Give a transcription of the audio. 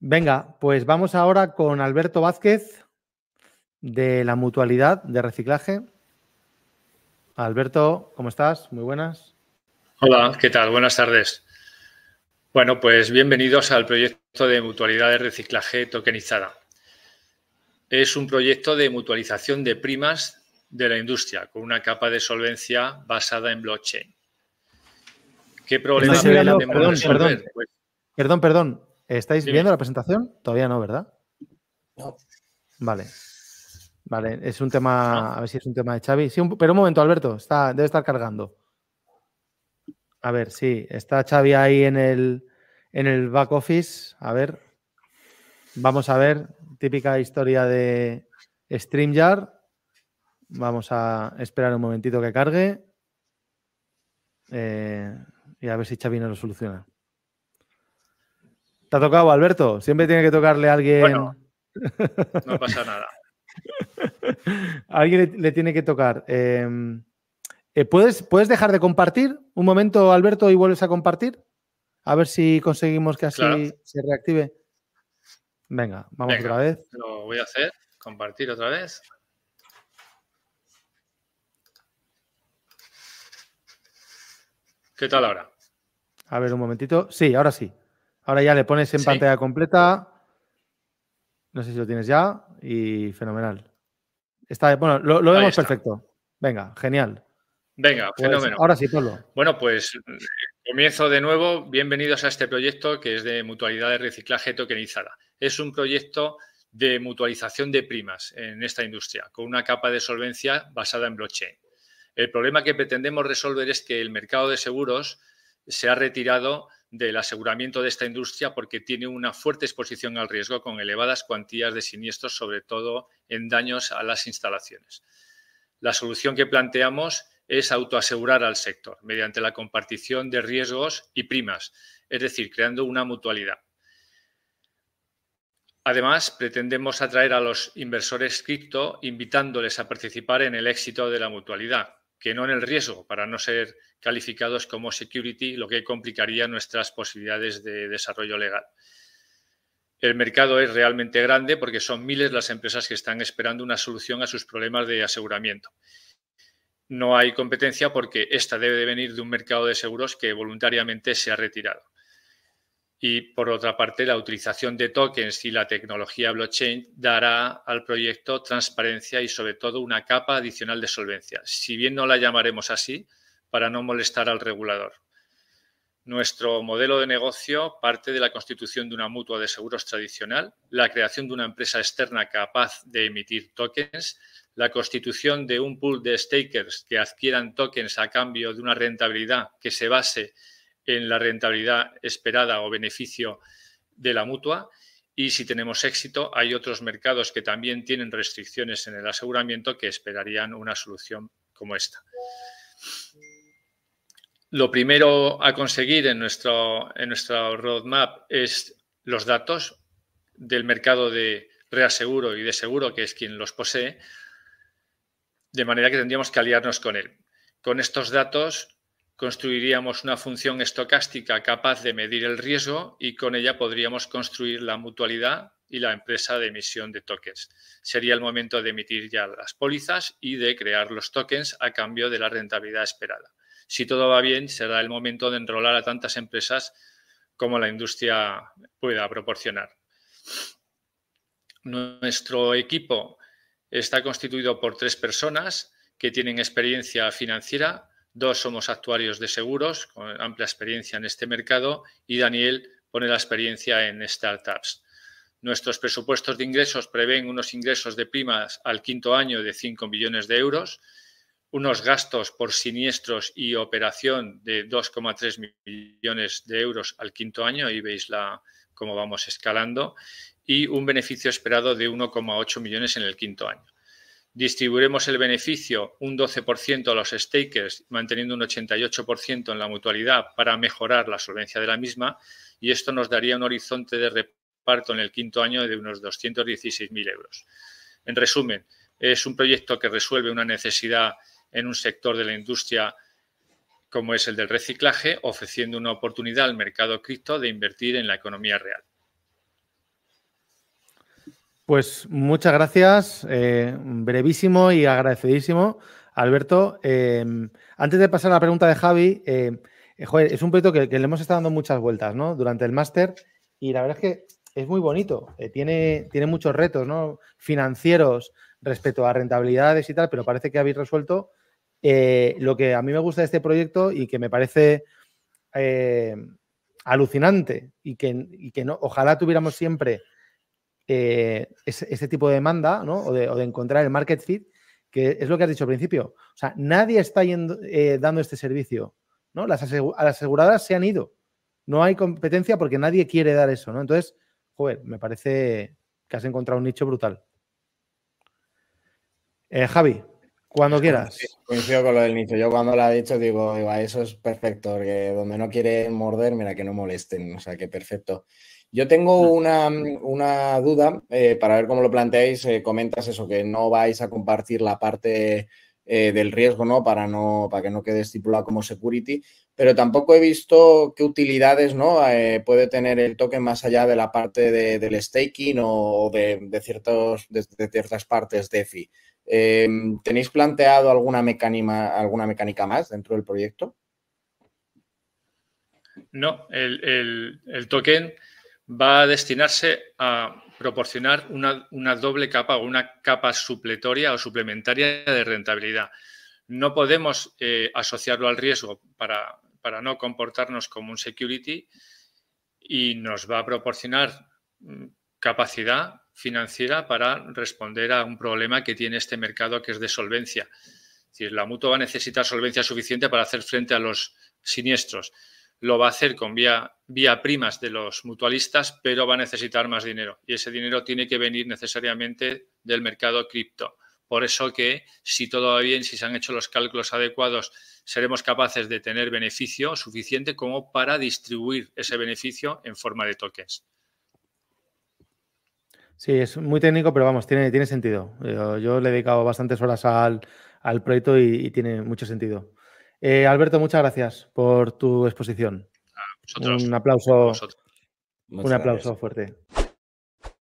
Venga, pues vamos ahora con Alberto Vázquez de la Mutualidad de Reciclaje. Alberto, ¿cómo estás? Muy buenas. Hola, ¿qué tal? Buenas tardes. Bueno, pues bienvenidos al proyecto de mutualidad de reciclaje tokenizada. Es un proyecto de mutualización de primas de la industria con una capa de solvencia basada en blockchain. ¿Qué problema pues perdón, perdón, ¿Estáis viendo la presentación? Todavía no, ¿verdad? No. Vale. Vale, es un tema, ah. a ver si es un tema de Xavi. Sí, pero un momento, Alberto, está, debe estar cargando. A ver, sí, está Xavi ahí en el, en el back office. A ver, vamos a ver, típica historia de StreamYard. Vamos a esperar un momentito que cargue eh, y a ver si Xavi nos lo soluciona. Te ha tocado, Alberto. Siempre tiene que tocarle a alguien. no pasa nada. alguien le, tiene que tocar. Em, eh, ¿puedes, ¿Puedes dejar de compartir un momento, Alberto, y vuelves a compartir? A ver si conseguimos que así se reactive. Venga, vamos otra vez. Lo voy a hacer, compartir otra vez. ¿Qué tal ahora? A ver, un momentito. Sí, ahora sí. Ahora ya le pones en pantalla completa. No sé si lo tienes ya. Y fenomenal. Está, bueno, lo, vemos perfecto. Venga, genial. Venga, pues, fenómeno. Ahora sí, Pablo. Bueno, pues eh, comienzo de nuevo. Bienvenidos a este proyecto que es de mutualidad de reciclaje tokenizada. Es un proyecto de mutualización de primas en esta industria, con una capa de solvencia basada en blockchain. El problema que pretendemos resolver es que el mercado de seguros se ha retirado del aseguramiento de esta industria porque tiene una fuerte exposición al riesgo con elevadas cuantías de siniestros, sobre todo en daños a las instalaciones. La solución que planteamos es autoasegurar al sector mediante la compartición de riesgos y primas, es decir, creando una mutualidad. Además, pretendemos atraer a los inversores cripto invitándoles a participar en el éxito de la mutualidad, que no en el riesgo, para no ser calificados como security, lo que complicaría nuestras posibilidades de desarrollo legal. El mercado es realmente grande porque son miles las empresas que están esperando una solución a sus problemas de aseguramiento. No hay competencia porque esta debe venir de un mercado de seguros que voluntariamente se ha retirado. Y por otra parte, la utilización de tokens y la tecnología blockchain dará al proyecto transparencia y sobre todo una capa adicional de solvencia, si bien no la llamaremos así para no molestar al regulador. Nuestro modelo de negocio parte de la constitución de una mutua de seguros tradicional, la creación de una empresa externa capaz de emitir tokens, la constitución de un pool de stakers que adquieran tokens a cambio de una rentabilidad que se base en en la rentabilidad esperada o beneficio de la mutua. Y si tenemos éxito, hay otros mercados que también tienen restricciones en el aseguramiento que esperarían una solución como esta. Lo primero a conseguir en nuestro, en nuestro roadmap es los datos del mercado de reaseguro y de seguro, que es quien los posee, de manera que tendríamos que aliarnos con él. Con estos datos construiríamos una función estocástica capaz de medir el riesgo y con ella podríamos construir la mutualidad y la empresa de emisión de tokens. Sería el momento de emitir ya las pólizas y de crear los tokens a cambio de la rentabilidad esperada. Si todo va bien, será el momento de enrolar a tantas empresas como la industria pueda proporcionar. Nuestro equipo está constituido por tres personas que tienen experiencia financiera, Dos somos actuarios de seguros, con amplia experiencia en este mercado, y Daniel pone la experiencia en startups. Nuestros presupuestos de ingresos prevén unos ingresos de primas al quinto año de 5 millones de euros, unos gastos por siniestros y operación de 2,3 millones de euros al quinto año, ahí veis la, cómo vamos escalando, y un beneficio esperado de 1,8 millones en el quinto año distribuiremos el beneficio un 12% a los stakers, manteniendo un 88% en la mutualidad para mejorar la solvencia de la misma y esto nos daría un horizonte de reparto en el quinto año de unos 216.000 euros. En resumen, es un proyecto que resuelve una necesidad en un sector de la industria como es el del reciclaje, ofreciendo una oportunidad al mercado cripto de invertir en la economía real. Pues muchas gracias, eh, brevísimo y agradecidísimo, Alberto. Em, antes de pasar a la pregunta de Javi, em, eh, es un proyecto que, le hemos estado dando muchas vueltas ¿no? durante el máster y la verdad es que es muy bonito, eh, tiene, tiene muchos retos financieros respecto a rentabilidades y tal, pero parece que habéis resuelto lo que a mí me gusta de este proyecto y que me parece alucinante y que, y que no, ojalá tuviéramos siempre este tipo de demanda ¿no? o, de, encontrar el market fit, que es lo que has dicho al principio. O sea, nadie está yendo, eh, dando este servicio. ¿no? Las, las, aseguradoras se han ido. No hay competencia porque nadie quiere dar eso. ¿no? Entonces, joder, me parece que has encontrado un nicho brutal. Eh, Javi, cuando quieras. Coincido con lo del nicho. Yo cuando lo he dicho digo, digo, ah, eso es perfecto, porque donde no quieren morder, mira, que no molesten, o sea, que perfecto. Yo tengo una, duda eh, para ver cómo lo planteáis. Eh, comentas eso, que no vais a compartir la parte eh, del riesgo, ¿no? Para, ¿no? para que no quede estipulado como security, pero tampoco he visto qué utilidades ¿no? puede tener el token más allá de la parte del staking o de, de, ciertas partes de EFI. Em, ¿Tenéis planteado alguna, mecánica alguna mecánica más dentro del proyecto? No, el, el token va a destinarse a proporcionar una, doble capa o una capa supletoria o suplementaria de rentabilidad. No podemos eh, asociarlo al riesgo para, no comportarnos como un security y nos va a proporcionar mm, capacidad financiera para responder a un problema que tiene este mercado que es de solvencia. la mutua va a necesitar solvencia suficiente para hacer frente a los siniestros lo va a hacer con vía, vía primas de los mutualistas, pero va a necesitar más dinero y ese dinero tiene que venir necesariamente del mercado cripto. Por eso que si todo va bien, si se han hecho los cálculos adecuados, seremos capaces de tener beneficio suficiente como para distribuir ese beneficio en forma de tokens. Sí, es muy técnico, pero vamos, tiene, tiene sentido. Yo, le he dedicado bastantes horas al, proyecto y tiene mucho sentido. Eh, Alberto, muchas gracias por tu exposición. un aplauso, un aplauso fuerte.